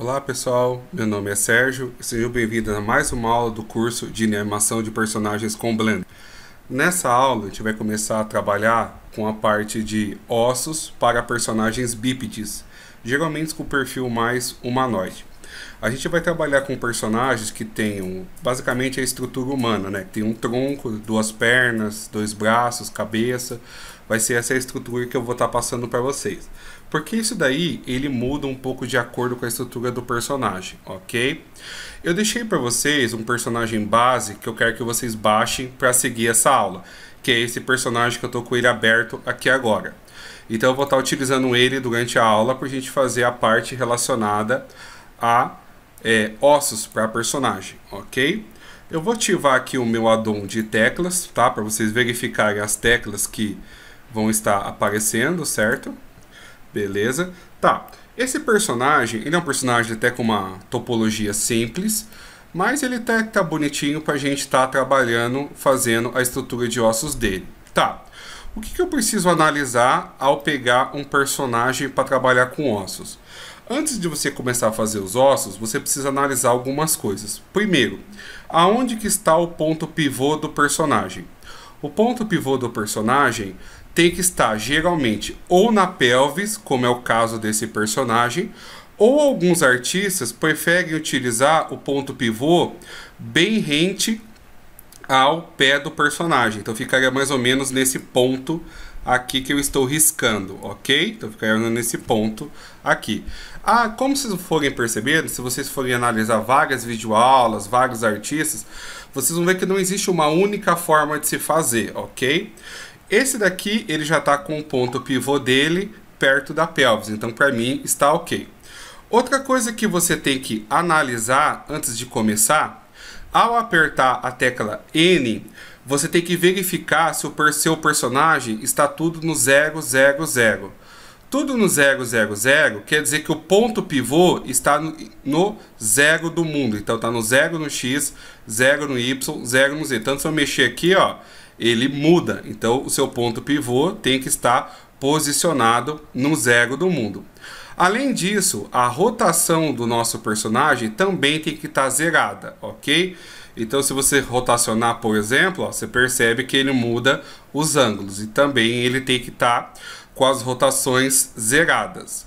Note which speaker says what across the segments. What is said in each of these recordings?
Speaker 1: Olá pessoal, meu nome é Sérgio e sejam bem-vindos a mais uma aula do curso de animação de personagens com Blender. Nessa aula a gente vai começar a trabalhar com a parte de ossos para personagens bípedes, geralmente com perfil mais humanoide. A gente vai trabalhar com personagens que tenham basicamente a estrutura humana, né? Tem um tronco, duas pernas, dois braços, cabeça. Vai ser essa estrutura que eu vou estar tá passando para vocês. Porque isso daí ele muda um pouco de acordo com a estrutura do personagem, ok? Eu deixei para vocês um personagem base que eu quero que vocês baixem para seguir essa aula, que é esse personagem que eu estou com ele aberto aqui agora. Então eu vou estar tá utilizando ele durante a aula para a gente fazer a parte relacionada a é, ossos para personagem, ok? Eu vou ativar aqui o meu addon de teclas, tá? Para vocês verificarem as teclas que vão estar aparecendo, certo? Beleza. Tá, esse personagem, ele é um personagem até com uma topologia simples, mas ele tá, tá bonitinho para a gente estar tá trabalhando, fazendo a estrutura de ossos dele. Tá, o que, que eu preciso analisar ao pegar um personagem para trabalhar com ossos? Antes de você começar a fazer os ossos, você precisa analisar algumas coisas. Primeiro, aonde que está o ponto pivô do personagem? O ponto pivô do personagem tem que estar geralmente ou na pelvis, como é o caso desse personagem, ou alguns artistas preferem utilizar o ponto pivô bem rente ao pé do personagem. Então ficaria mais ou menos nesse ponto aqui que eu estou riscando, ok? Então ficaram nesse ponto aqui. Ah, como vocês forem percebendo, se vocês forem analisar várias videoaulas, vários artistas, vocês vão ver que não existe uma única forma de se fazer, ok? Esse daqui, ele já está com o ponto pivô dele perto da pelvis, então para mim está ok. Outra coisa que você tem que analisar antes de começar, ao apertar a tecla N, você tem que verificar se o seu personagem está tudo no 0, 0, 0. Tudo no 0, 0, 0 quer dizer que o ponto pivô está no, zero do mundo. Então está no zero no X, zero no Y, zero no Z. Então se eu mexer aqui, ó, ele muda. Então o seu ponto pivô tem que estar posicionado no zero do mundo. Além disso, a rotação do nosso personagem também tem que estar zerada, ok? Então, se você rotacionar, por exemplo, ó, você percebe que ele muda os ângulos. E também ele tem que estar tá com as rotações zeradas.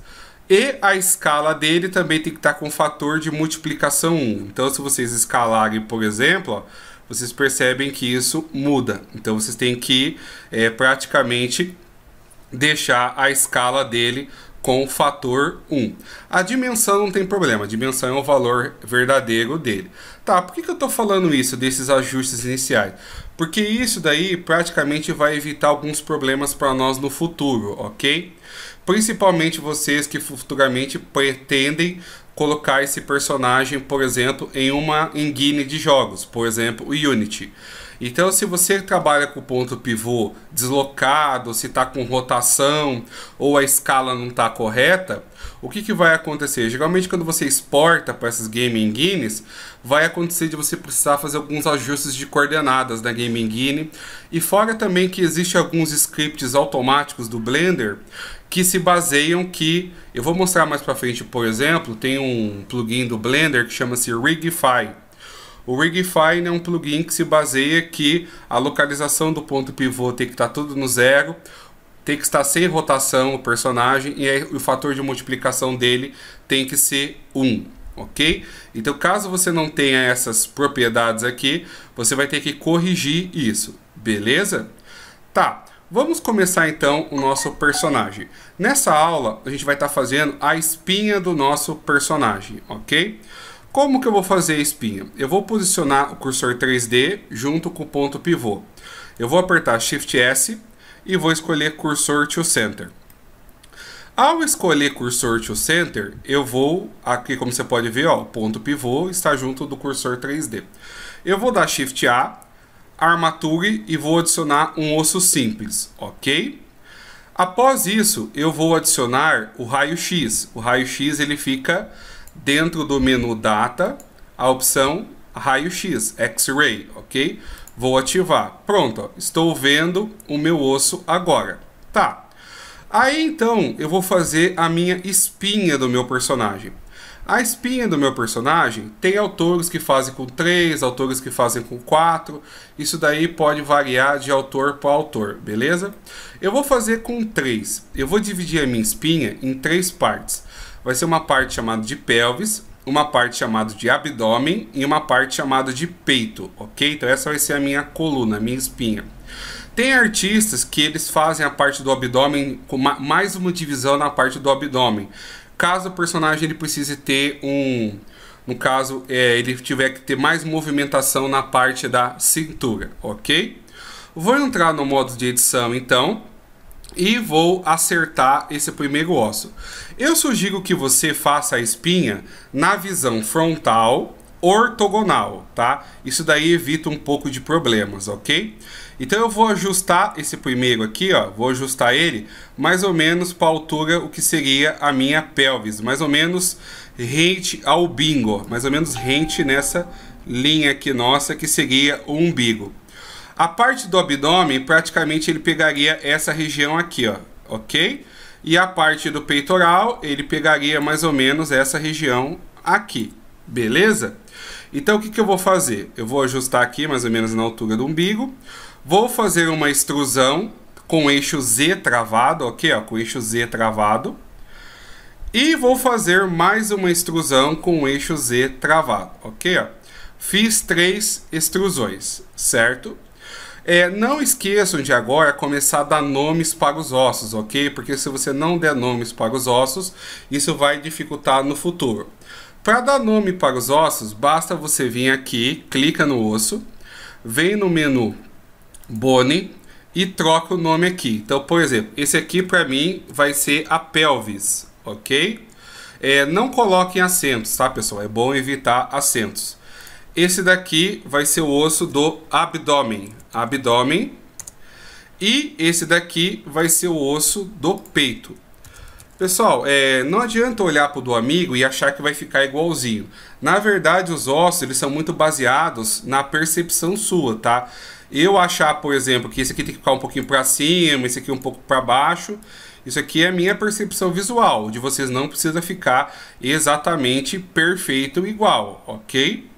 Speaker 1: E a escala dele também tem que estar tá com o fator de multiplicação 1. Então, se vocês escalarem, por exemplo, ó, vocês percebem que isso muda. Então, vocês têm que é, praticamente deixar a escala dele com o fator 1. A dimensão não tem problema, a dimensão é o valor verdadeiro dele. Tá, por que, que eu estou falando isso, desses ajustes iniciais? Porque isso daí praticamente vai evitar alguns problemas para nós no futuro, ok? Principalmente vocês que futuramente pretendem colocar esse personagem, por exemplo, em uma engine de jogos, por exemplo, o Unity. Então, se você trabalha com o ponto pivô deslocado, se está com rotação ou a escala não está correta, o que, que vai acontecer? Geralmente, quando você exporta para essas gaming guinness, vai acontecer de você precisar fazer alguns ajustes de coordenadas da gaming guinness. E fora também que existe alguns scripts automáticos do Blender que se baseiam que eu vou mostrar mais para frente, por exemplo, tem um plugin do Blender que chama-se Rigify o Rigifine é um plugin que se baseia que a localização do ponto pivô tem que estar tá tudo no zero, tem que estar sem rotação o personagem e aí, o fator de multiplicação dele tem que ser 1. Um ok? Então, caso você não tenha essas propriedades aqui, você vai ter que corrigir isso, beleza? Tá, vamos começar então o nosso personagem. Nessa aula, a gente vai estar tá fazendo a espinha do nosso personagem, ok? Como que eu vou fazer a espinha? Eu vou posicionar o cursor 3D junto com o ponto pivô. Eu vou apertar Shift S e vou escolher cursor to center. Ao escolher cursor to center, eu vou, aqui como você pode ver, ó, o ponto pivô está junto do cursor 3D. Eu vou dar Shift A, armature e vou adicionar um osso simples, ok? Após isso, eu vou adicionar o raio-x. O raio-x ele fica dentro do menu Data, a opção raio-x, X-ray, ok? Vou ativar. Pronto, estou vendo o meu osso agora. Tá. Aí então eu vou fazer a minha espinha do meu personagem. A espinha do meu personagem tem autores que fazem com 3, autores que fazem com 4. Isso daí pode variar de autor para autor, beleza? Eu vou fazer com 3. Eu vou dividir a minha espinha em três partes vai ser uma parte chamada de pelvis, uma parte chamada de abdômen e uma parte chamada de peito, ok? Então essa vai ser a minha coluna, a minha espinha. Tem artistas que eles fazem a parte do abdômen com mais uma divisão na parte do abdômen. Caso o personagem ele precise ter um, no caso é, ele tiver que ter mais movimentação na parte da cintura, ok? Vou entrar no modo de edição então e vou acertar esse primeiro osso. Eu sugiro que você faça a espinha na visão frontal ortogonal, tá? Isso daí evita um pouco de problemas, ok? Então eu vou ajustar esse primeiro aqui, ó, vou ajustar ele mais ou menos para a altura o que seria a minha pelvis, mais ou menos rente ao bingo, mais ou menos rente nessa linha aqui nossa que seria o umbigo. A parte do abdômen, praticamente ele pegaria essa região aqui, ó, ok? E a parte do peitoral, ele pegaria mais ou menos essa região aqui, beleza? Então, o que, que eu vou fazer? Eu vou ajustar aqui, mais ou menos na altura do umbigo. Vou fazer uma extrusão com eixo Z travado, ok? Ó, com o eixo Z travado. E vou fazer mais uma extrusão com eixo Z travado, ok? Ó. Fiz três extrusões, certo? É, não esqueçam de agora começar a dar nomes para os ossos, ok? Porque se você não der nomes para os ossos, isso vai dificultar no futuro. Para dar nome para os ossos, basta você vir aqui, clica no osso, vem no menu Bone e troca o nome aqui. Então, por exemplo, esse aqui para mim vai ser a pelvis, ok? É, não coloquem acentos, tá pessoal? É bom evitar acentos. Esse daqui vai ser o osso do abdômen. Abdômen. E esse daqui vai ser o osso do peito. Pessoal, é, não adianta olhar para o do amigo e achar que vai ficar igualzinho. Na verdade, os ossos eles são muito baseados na percepção sua, tá? Eu achar, por exemplo, que esse aqui tem que ficar um pouquinho para cima, esse aqui um pouco para baixo, isso aqui é a minha percepção visual. De vocês não precisa ficar exatamente perfeito igual, ok?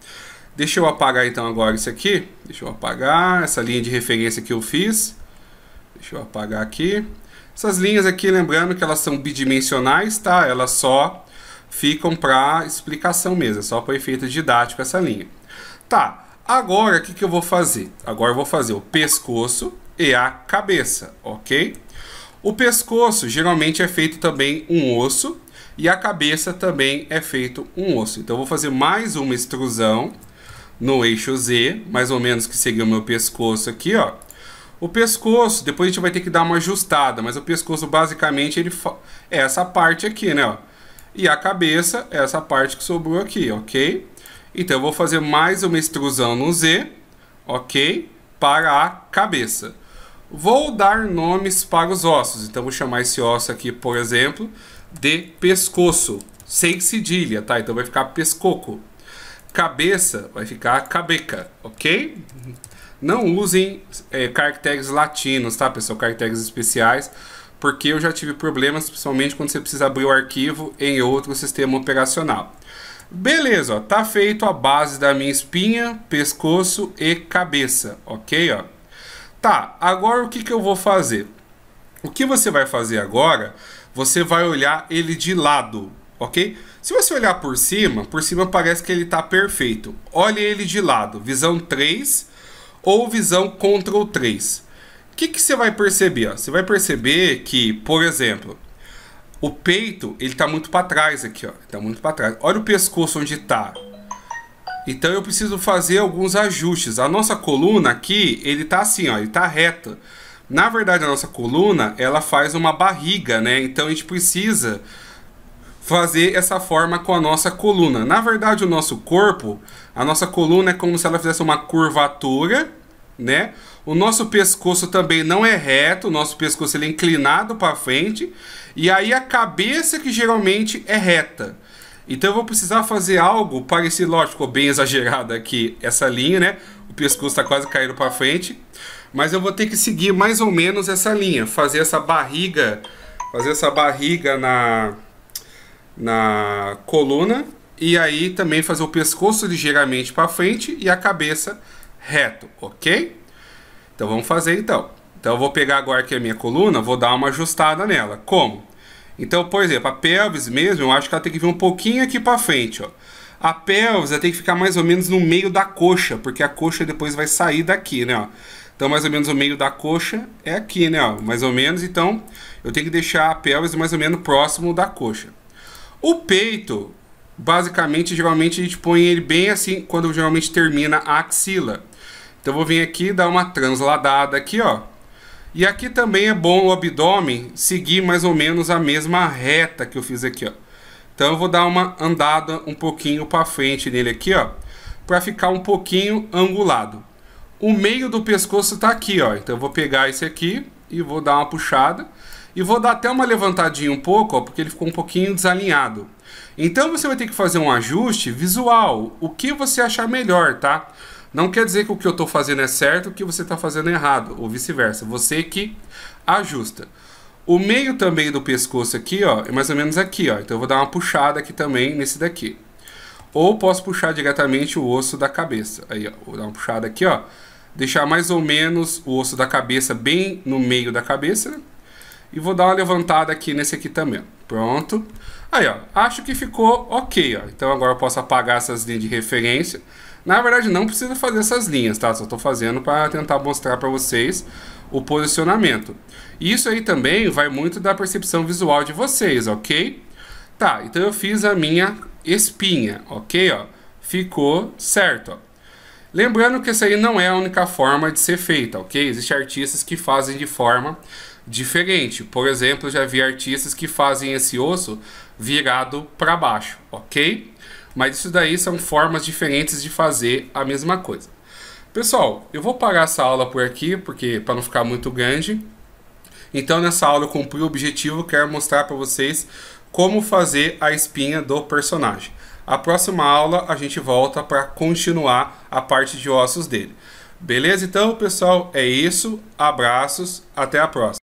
Speaker 1: Deixa eu apagar então agora isso aqui. Deixa eu apagar essa linha de referência que eu fiz. Deixa eu apagar aqui. Essas linhas aqui, lembrando que elas são bidimensionais, tá? Elas só ficam para explicação mesmo, é só para efeito didático essa linha. Tá, agora o que, que eu vou fazer? Agora eu vou fazer o pescoço e a cabeça, ok? O pescoço geralmente é feito também um osso e a cabeça também é feito um osso. Então eu vou fazer mais uma extrusão no eixo Z, mais ou menos que seguiu o meu pescoço aqui, ó. O pescoço, depois a gente vai ter que dar uma ajustada, mas o pescoço basicamente ele é essa parte aqui, né, ó. E a cabeça é essa parte que sobrou aqui, ok? Então eu vou fazer mais uma extrusão no Z, ok? Para a cabeça. Vou dar nomes para os ossos, então vou chamar esse osso aqui, por exemplo, de pescoço, sem cedilha, tá? Então vai ficar pescoco, cabeça vai ficar cabeca, ok? Não usem é, caracteres latinos, tá, pessoal? Caracteres especiais, porque eu já tive problemas, principalmente quando você precisa abrir o arquivo em outro sistema operacional. Beleza, ó, tá feito a base da minha espinha, pescoço e cabeça, ok? Ó. Tá, agora o que, que eu vou fazer? O que você vai fazer agora, você vai olhar ele de lado, ok? Se você olhar por cima, por cima parece que ele está perfeito. Olhe ele de lado, visão 3 ou visão Ctrl 3. O que, que você vai perceber? Ó? Você vai perceber que, por exemplo, o peito ele está muito para trás aqui, ó, está muito para trás. Olha o pescoço onde está. Então eu preciso fazer alguns ajustes. A nossa coluna aqui, ele tá assim, ó, ele tá reto. Na verdade, a nossa coluna, ela faz uma barriga, né? Então a gente precisa fazer essa forma com a nossa coluna. Na verdade, o nosso corpo, a nossa coluna é como se ela fizesse uma curvatura, né? O nosso pescoço também não é reto, o nosso pescoço ele é inclinado para frente, e aí a cabeça que geralmente é reta. Então eu vou precisar fazer algo parecido, lógico, bem exagerado aqui essa linha, né? O pescoço está quase caindo para frente, mas eu vou ter que seguir mais ou menos essa linha, fazer essa barriga, fazer essa barriga na na coluna e aí também fazer o pescoço ligeiramente para frente e a cabeça reto, ok? Então vamos fazer então. Então eu vou pegar agora aqui a minha coluna, vou dar uma ajustada nela. Como? Então, por exemplo, a pelvis mesmo, eu acho que ela tem que vir um pouquinho aqui para frente, ó. A pelvis tem que ficar mais ou menos no meio da coxa, porque a coxa depois vai sair daqui, né, ó. Então, mais ou menos o meio da coxa é aqui, né, ó, mais ou menos. Então, eu tenho que deixar a pelvis mais ou menos próximo da coxa. O peito, basicamente, geralmente a gente põe ele bem assim, quando geralmente termina a axila. Então eu vou vir aqui dar uma transladada aqui, ó. E aqui também é bom o abdômen seguir mais ou menos a mesma reta que eu fiz aqui, ó. Então eu vou dar uma andada um pouquinho para frente nele aqui, ó, para ficar um pouquinho angulado. O meio do pescoço está aqui, ó. Então eu vou pegar esse aqui e vou dar uma puxada. E vou dar até uma levantadinha um pouco, ó, porque ele ficou um pouquinho desalinhado. Então você vai ter que fazer um ajuste visual, o que você achar melhor, tá? Não quer dizer que o que eu estou fazendo é certo, o que você está fazendo errado, ou vice-versa. Você que ajusta. O meio também do pescoço aqui, ó, é mais ou menos aqui, ó. Então eu vou dar uma puxada aqui também nesse daqui. Ou posso puxar diretamente o osso da cabeça. Aí, ó, vou dar uma puxada aqui, ó. Deixar mais ou menos o osso da cabeça bem no meio da cabeça, né? E vou dar uma levantada aqui nesse aqui também. Pronto. Aí, ó. Acho que ficou ok, ó. Então agora eu posso apagar essas linhas de referência. Na verdade, não precisa fazer essas linhas, tá? Só estou fazendo para tentar mostrar para vocês o posicionamento. Isso aí também vai muito da percepção visual de vocês, ok? Tá, então eu fiz a minha espinha, ok? Ó, ficou certo, ó. Lembrando que essa aí não é a única forma de ser feita, ok? Existem artistas que fazem de forma diferente. Por exemplo, já vi artistas que fazem esse osso virado para baixo, ok? Mas isso daí são formas diferentes de fazer a mesma coisa. Pessoal, eu vou parar essa aula por aqui, porque para não ficar muito grande. Então, nessa aula eu cumpri o objetivo, quero mostrar para vocês como fazer a espinha do personagem. A próxima aula a gente volta para continuar a parte de ossos dele. Beleza? Então, pessoal, é isso. Abraços, até a próxima.